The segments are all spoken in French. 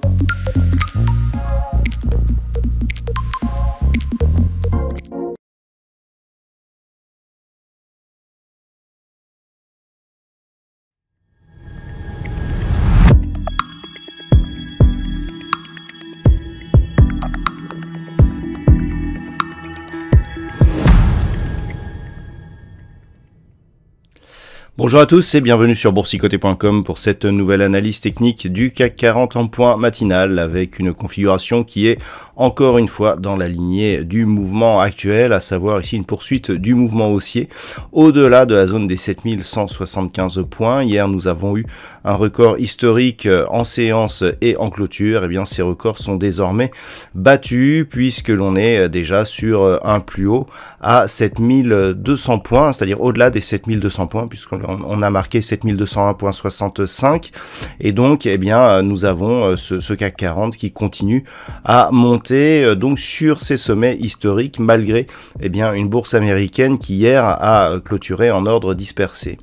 Thank you. Bonjour à tous et bienvenue sur boursicoté.com pour cette nouvelle analyse technique du CAC 40 en point matinal avec une configuration qui est encore une fois dans la lignée du mouvement actuel, à savoir ici une poursuite du mouvement haussier au-delà de la zone des 7175 points. Hier, nous avons eu un record historique en séance et en clôture. Et eh bien, ces records sont désormais battus puisque l'on est déjà sur un plus haut à 7200 points, c'est-à-dire au-delà des 7200 points puisqu'on on a marqué 7201.65 et donc eh bien euh, nous avons euh, ce, CAC 40 qui continue à monter euh, donc sur ses sommets historiques malgré eh bien une bourse américaine qui hier a clôturé en ordre dispersé.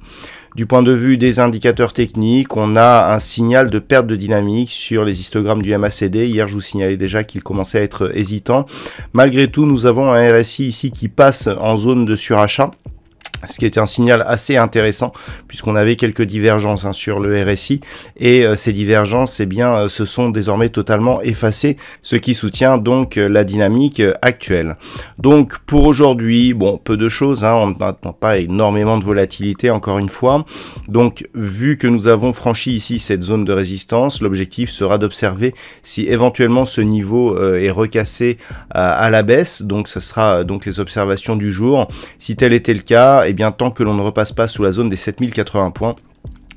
Du point de vue des indicateurs techniques, on a un signal de perte de dynamique sur les histogrammes du MACD. Hier, je vous signalais déjà qu'il commençait à être hésitant. Malgré tout, nous avons un RSI ici qui passe en zone de surachat ce qui était un signal assez intéressant puisqu'on avait quelques divergences hein, sur le RSI et euh, ces divergences eh bien euh, se sont désormais totalement effacées ce qui soutient donc euh, la dynamique actuelle. Donc pour aujourd'hui, bon peu de choses hein, on n'attend pas énormément de volatilité encore une fois. Donc vu que nous avons franchi ici cette zone de résistance, l'objectif sera d'observer si éventuellement ce niveau est recassé à la baisse donc ce sera donc les observations du jour. Si tel était le cas, et eh bien tant que l'on ne repasse pas sous la zone des 7080 points,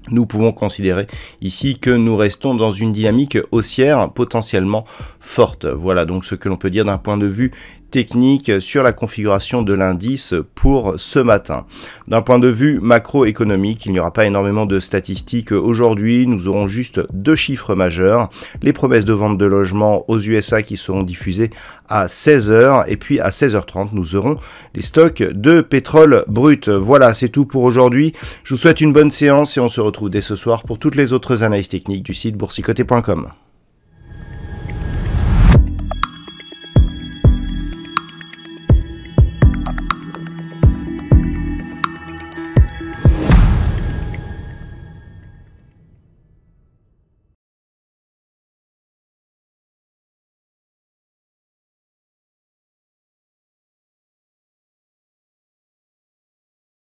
nous pouvons considérer ici que nous restons dans une dynamique haussière potentiellement forte. Voilà donc ce que l'on peut dire d'un point de vue technique sur la configuration de l'indice pour ce matin. D'un point de vue macroéconomique, il n'y aura pas énormément de statistiques aujourd'hui, nous aurons juste deux chiffres majeurs, les promesses de vente de logements aux USA qui seront diffusées à 16h et puis à 16h30 nous aurons les stocks de pétrole brut. Voilà, c'est tout pour aujourd'hui. Je vous souhaite une bonne séance et on se retrouve dès ce soir pour toutes les autres analyses techniques du site boursicoté.com.